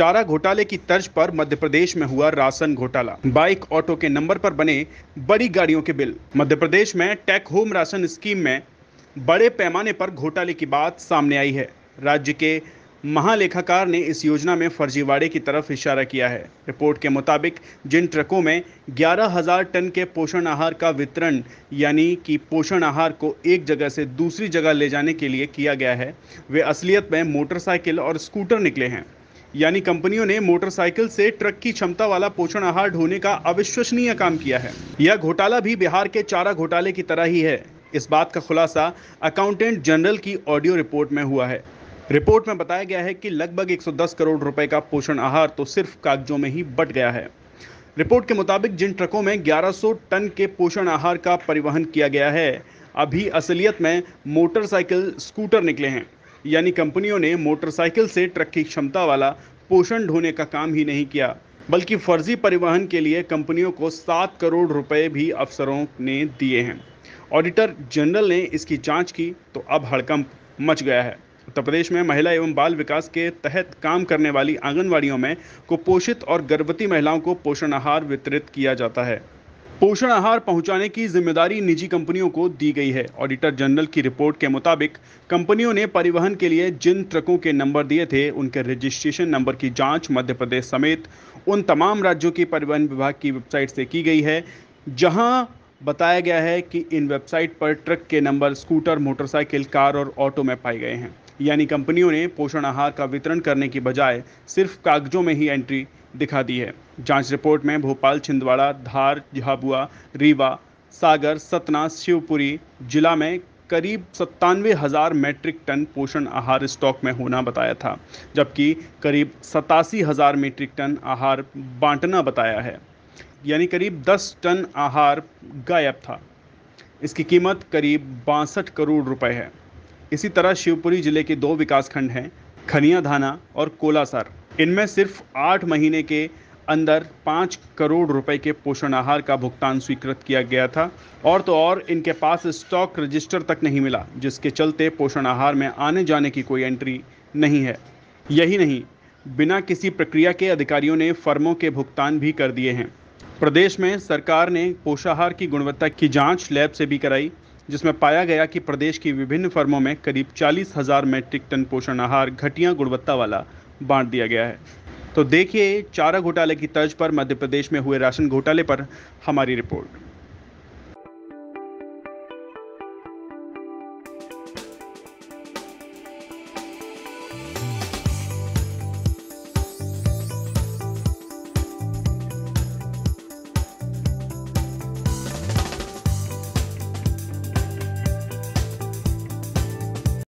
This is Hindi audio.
चारा घोटाले की तर्ज पर मध्य प्रदेश में हुआ राशन घोटाला बाइक ऑटो के नंबर पर बने बड़ी गाड़ियों के बिल मध्य प्रदेश में टेक होम राशन स्कीम में बड़े पैमाने पर घोटाले की बात सामने आई है राज्य के महालेखाकार ने इस योजना में फर्जीवाड़े की तरफ इशारा किया है रिपोर्ट के मुताबिक जिन ट्रकों में 11,000 टन के पोषण आहार का वितरण यानी कि पोषण आहार को एक जगह से दूसरी जगह ले जाने के लिए किया गया है वे असलियत में मोटरसाइकिल और स्कूटर निकले हैं यानी कंपनियों ने मोटरसाइकिल से ट्रक की क्षमता वाला पोषण आहार ढोने का अविश्वसनीय काम किया है यह घोटाला भी बिहार के चारा घोटाले की तरह ही है इस बात का खुलासा अकाउंटेंट जनरल की ऑडियो रिपोर्ट में हुआ है रिपोर्ट में बताया गया है कि लगभग 110 करोड़ रुपए का पोषण आहार तो सिर्फ कागजों में ही बट गया है रिपोर्ट के मुताबिक जिन ट्रकों में 1100 टन के पोषण आहार का परिवहन किया गया है अभी असलियत में मोटरसाइकिल स्कूटर निकले हैं यानी कंपनियों ने मोटरसाइकिल से ट्रक की क्षमता वाला पोषण ढोने का काम ही नहीं किया बल्कि फर्जी परिवहन के लिए कंपनियों को सात करोड़ रुपए भी अफसरों ने दिए हैं ऑडिटर जनरल ने इसकी जांच की तो अब हड़कंप मच गया है उत्तर प्रदेश में महिला एवं बाल विकास के तहत काम करने वाली आंगनवाड़ियों में कुपोषित और गर्भवती महिलाओं को पोषण आहार वितरित किया जाता है पोषण आहार पहुंचाने की जिम्मेदारी निजी कंपनियों को दी गई है ऑडिटर जनरल की रिपोर्ट के मुताबिक कंपनियों ने परिवहन के लिए जिन ट्रकों के नंबर दिए थे उनके रजिस्ट्रेशन नंबर की जांच मध्य प्रदेश समेत उन तमाम राज्यों की परिवहन विभाग की वेबसाइट से की गई है जहां बताया गया है कि इन वेबसाइट पर ट्रक के नंबर स्कूटर मोटरसाइकिल कार और ऑटो में पाए गए हैं यानी कंपनियों ने पोषण आहार का वितरण करने की बजाय सिर्फ कागजों में ही एंट्री दिखा दी है जांच रिपोर्ट में भोपाल छिंदवाड़ा धार झाबुआ रीवा सागर सतना शिवपुरी जिला में करीब सत्तानवे हज़ार मेट्रिक टन पोषण आहार स्टॉक में होना बताया था जबकि करीब सतासी हज़ार मीट्रिक टन आहार बांटना बताया है यानी करीब 10 टन आहार गायब था इसकी कीमत करीब बासठ करोड़ रुपए है इसी तरह शिवपुरी जिले के दो विकासखंड हैं खनिया धाना और कोलासर इनमें सिर्फ आठ महीने के अंदर पाँच करोड़ रुपए के पोषण आहार का भुगतान स्वीकृत किया गया था और तो और इनके पास स्टॉक रजिस्टर तक नहीं मिला जिसके चलते पोषण आहार में आने जाने की कोई एंट्री नहीं है यही नहीं बिना किसी प्रक्रिया के अधिकारियों ने फर्मों के भुगतान भी कर दिए हैं प्रदेश में सरकार ने पोषाहार की गुणवत्ता की जांच लैब से भी कराई जिसमें पाया गया कि प्रदेश की विभिन्न फर्मों में करीब चालीस हजार मेट्रिक टन पोषण आहार घटिया गुणवत्ता वाला बांट दिया गया है तो देखिए चारा घोटाले की तर्ज पर मध्य प्रदेश में हुए राशन घोटाले पर हमारी रिपोर्ट